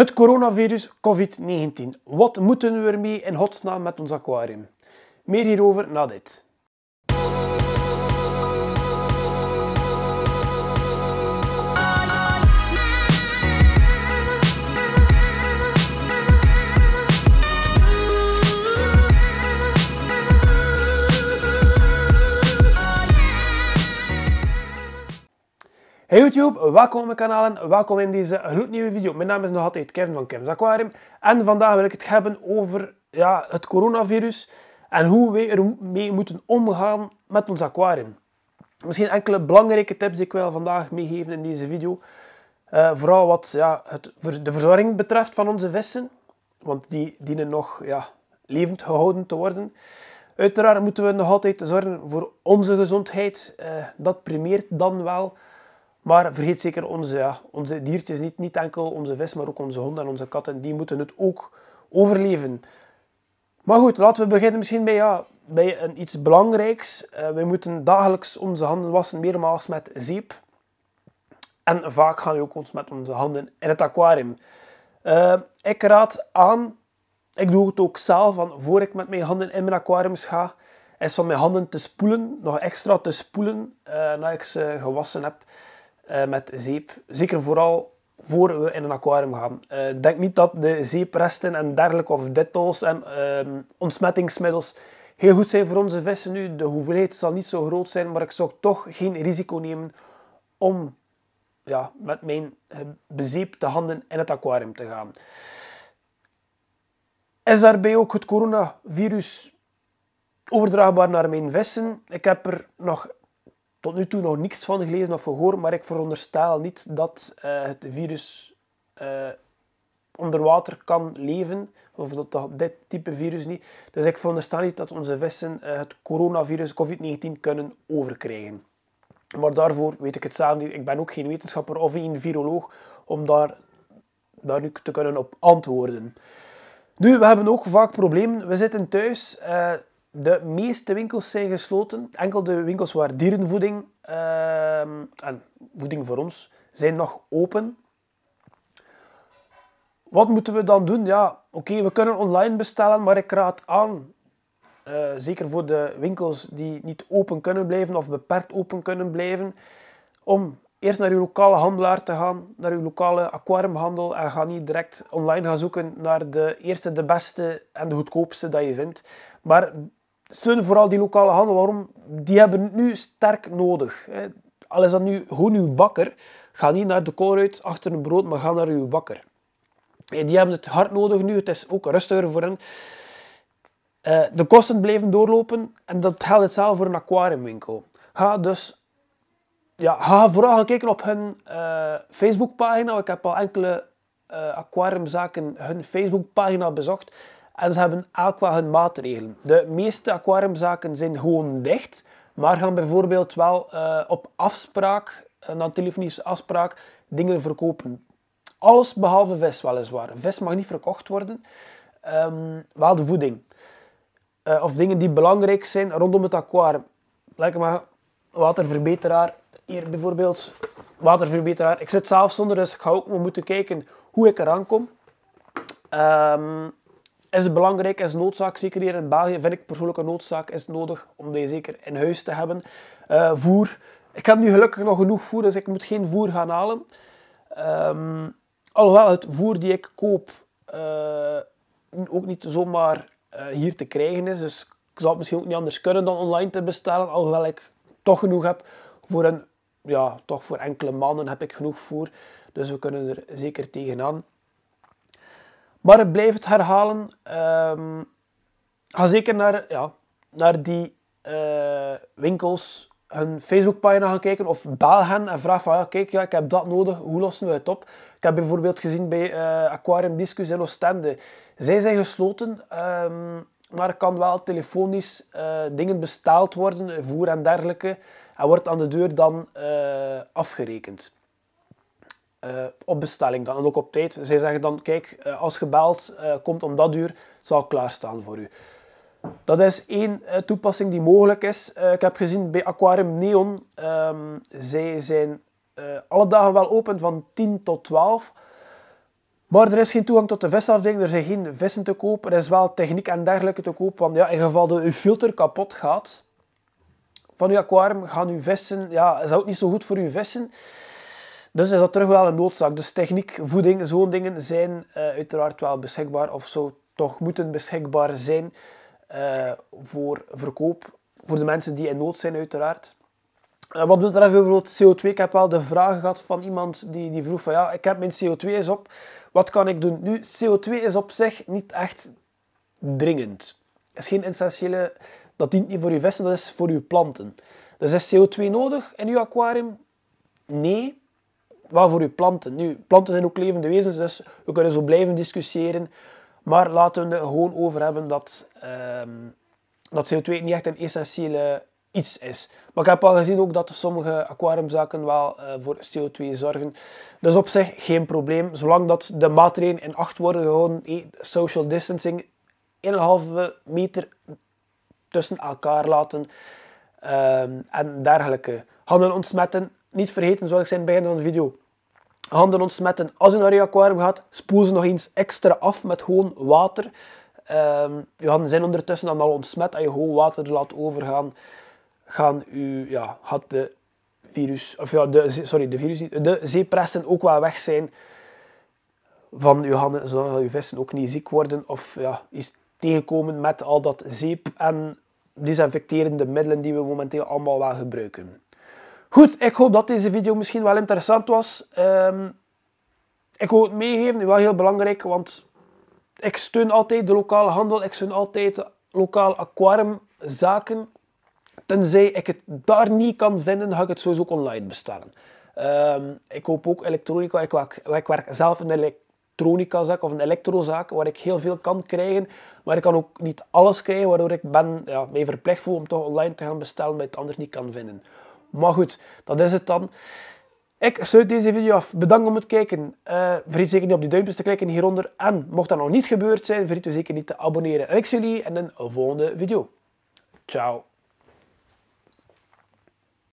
Het coronavirus COVID-19. Wat moeten we ermee in godsnaam met ons aquarium? Meer hierover na dit. Hey YouTube, welkom op mijn kanaal en welkom in deze gloednieuwe video. Mijn naam is nog altijd Kevin van Kevin's Aquarium en vandaag wil ik het hebben over ja, het coronavirus en hoe wij ermee moeten omgaan met ons aquarium. Misschien enkele belangrijke tips die ik wil vandaag meegeven in deze video. Eh, vooral wat ja, het, de verzorging betreft van onze vissen, want die dienen nog ja, levend gehouden te worden. Uiteraard moeten we nog altijd zorgen voor onze gezondheid. Eh, dat primeert dan wel maar vergeet zeker onze, ja, onze diertjes niet, niet enkel onze vis, maar ook onze honden en onze katten. Die moeten het ook overleven. Maar goed, laten we beginnen misschien bij, ja, bij een, iets belangrijks. Uh, wij moeten dagelijks onze handen wassen, meermaals met zeep. En vaak gaan we ook ons met onze handen in het aquarium. Eh, ik raad aan, ik doe het ook zelf, van voor ik met mijn handen in mijn aquariums ga, is om mijn handen te spoelen, nog extra te spoelen, uh, eh, nadat ik ze gewassen heb. Eh, met zeep. Zeker vooral voor we in een aquarium gaan. Eh, ik denk niet dat de zeepresten en dergelijke of dittols en ehm, ontsmettingsmiddels heel goed zijn voor onze vissen nu. De hoeveelheid zal niet zo groot zijn, maar ik zou toch geen risico nemen om ja, met mijn bezeepte handen in het aquarium te gaan. Is daarbij ook het coronavirus overdraagbaar naar mijn vissen? Ik heb er nog tot nu toe nog niks van gelezen of gehoord, maar ik veronderstel niet dat eh, het virus eh, onder water kan leven, of dat, dat, dit type virus niet. Dus ik veronderstel niet dat onze vissen eh, het coronavirus, COVID-19, kunnen overkrijgen. Maar daarvoor weet ik het zelf niet. Ik ben ook geen wetenschapper of geen viroloog om daar, daar nu te kunnen op antwoorden. Nu, we hebben ook vaak problemen. We zitten thuis. De meeste winkels zijn gesloten. Enkel de winkels waar dierenvoeding ehm, en voeding voor ons zijn nog open. Wat moeten we dan doen? Ja, oké, we kunnen online bestellen, maar ik raad aan, eh, zeker voor de winkels die niet open kunnen blijven of beperkt open kunnen blijven, om eerst naar uw lokale handelaar te gaan, naar uw lokale aquariumhandel en ga niet direct online gaan zoeken naar de eerste, de beste en de goedkoopste dat je vindt. Maar steun vooral die lokale handel. Waarom? Die hebben het nu sterk nodig. Al is dat nu gewoon uw bakker. Ga niet naar de koolruit achter een brood, maar ga naar uw bakker. Die hebben het hard nodig nu. Het is ook rustiger voor hen. Eh, de kosten blijven doorlopen. En dat geldt hetzelfde voor een aquariumwinkel. Ga dus... Ja, ga vooral kijken op hun uh, Facebookpagina. Ik heb al enkele eh, aquariumzaken hun Facebookpagina bezocht en ze hebben elk wel hun maatregelen. De meeste aquariumzaken zijn gewoon dicht, maar gaan bijvoorbeeld wel eh, op afspraak, eh, een telefonische afspraak, dingen verkopen. Alles behalve vis weliswaar. Vis mag niet verkocht worden, um, wel de voeding. Eh, of dingen die belangrijk zijn rondom het aquarium. Lekker maar waterverbeteraar. Hier bijvoorbeeld waterverbeteraar. Ik zit zelf zonder, dus ik ga ook moeten kijken hoe ik eraan kom. Um, is het belangrijk, is noodzaak, zeker hier in België, vind ik persoonlijk een noodzaak, is nodig om die zeker in huis te hebben. Eh, voer, ik heb nu gelukkig nog genoeg voer, dus ik moet geen voer gaan halen. Ehm, alhoewel, het voer die ik koop eh, ook niet zomaar eh, hier te krijgen is, dus ik zal het misschien ook niet anders kunnen dan online te bestellen, alhoewel ik toch genoeg heb voor een, ja, toch voor enkele maanden heb ik genoeg voer, dus we kunnen er zeker tegenaan. Maar ik blijf het herhalen. Ehm, ga zeker naar, ja, naar die eh, winkels hun Facebookpagina gaan kijken of bel hen en vraag van ja, kijk, ja, ik heb dat nodig, hoe lossen we het op? Ik heb bijvoorbeeld gezien bij eh, Aquarium Discus in Oostende. Zij zijn gesloten, ehm, maar er kan wel telefonisch eh, dingen besteld worden, voer en dergelijke, en wordt aan de deur dan afgerekend. Eh, op bestelling dan en ook op tijd. Zij zeggen dan, kijk, eh, als gebeld uh, eh, komt om dat uur, zal klaarstaan voor u. Dat is één toepassing die mogelijk is. ik heb gezien bij Aquarium Neon, um, zij zijn alle dagen wel open van 10 tot 12. Maar er is geen toegang tot de visafdeling, er zijn geen vissen te kopen. Er is wel techniek en dergelijke te kopen. want ja, in geval dat uw filter kapot gaat van uw aquarium, gaan uw vissen, ja, is dat ook niet zo goed voor uw vissen. Dus is dat terug wel een noodzaak. Dus techniek, voeding, zo'n dingen zijn eh, uiteraard wel beschikbaar of zo toch moeten beschikbaar zijn eh, voor verkoop. Voor de mensen die in nood zijn uiteraard. Uh, wat betreft bijvoorbeeld CO2, ik heb wel de vraag gehad van iemand die, die vroeg van ja, ik heb mijn CO2 is op, wat kan ik doen? Nu, CO2 is op zich niet echt dringend. Het is geen essentiële, dat dient niet voor je vissen, dat is voor je planten. Dus is CO2 nodig in je aquarium? Nee. Wel voor uw planten. Nu, planten zijn ook levende wezens, dus we kunnen zo blijven discussiëren. Maar laten we er gewoon over hebben dat, ehm, dat CO2 niet echt een essentiële iets is. Maar ik heb al gezien ook dat sommige aquariumzaken wel eh, voor CO2 zorgen. Dus op zich geen probleem, zolang dat de maatregelen in acht worden gehouden. Eh, social distancing, 1,5 meter tussen elkaar laten ehm, en dergelijke. Handen ontsmetten, niet vergeten, zoals ik zei in het begin van de video, handen ontsmetten. Als je naar je aquarium gaat, spoel ze nog eens extra af met gewoon water. Ehm, je handen zijn ondertussen dan al ontsmet en je gewoon water laat overgaan, gaan u, ja, gaat de virus, of ja, sorry, de virus, de zeepresten ook wel weg zijn van je handen, zodat je vissen ook niet ziek worden of ja, is tegenkomen met al dat zeep en desinfecterende middelen die we momenteel allemaal wel gebruiken. Goed, ik hoop dat deze video misschien wel interessant was. Ehm, ik wil het meegeven, wel heel belangrijk, want ik steun altijd de lokale handel. Ik steun altijd lokaal aquariumzaken. Tenzij ik het daar niet kan vinden, ga ik het sowieso online bestellen. Ehm, ik koop ook elektronica. Ik werk, ik werk zelf in een elektronicazaak of een elektrozaak, waar ik heel veel kan krijgen. Maar ik kan ook niet alles krijgen, waardoor ik ben, ja, mij verplicht voel om toch online te gaan bestellen, maar het anders niet kan vinden. Maar goed, dat is het dan. Ik sluit deze video af. Bedankt om het kijken. Uh, vergeet zeker niet op die duimpjes te klikken hieronder. En mocht dat nog niet gebeurd zijn, vergeet u zeker niet te abonneren. En ik zie jullie in een volgende video. Ciao.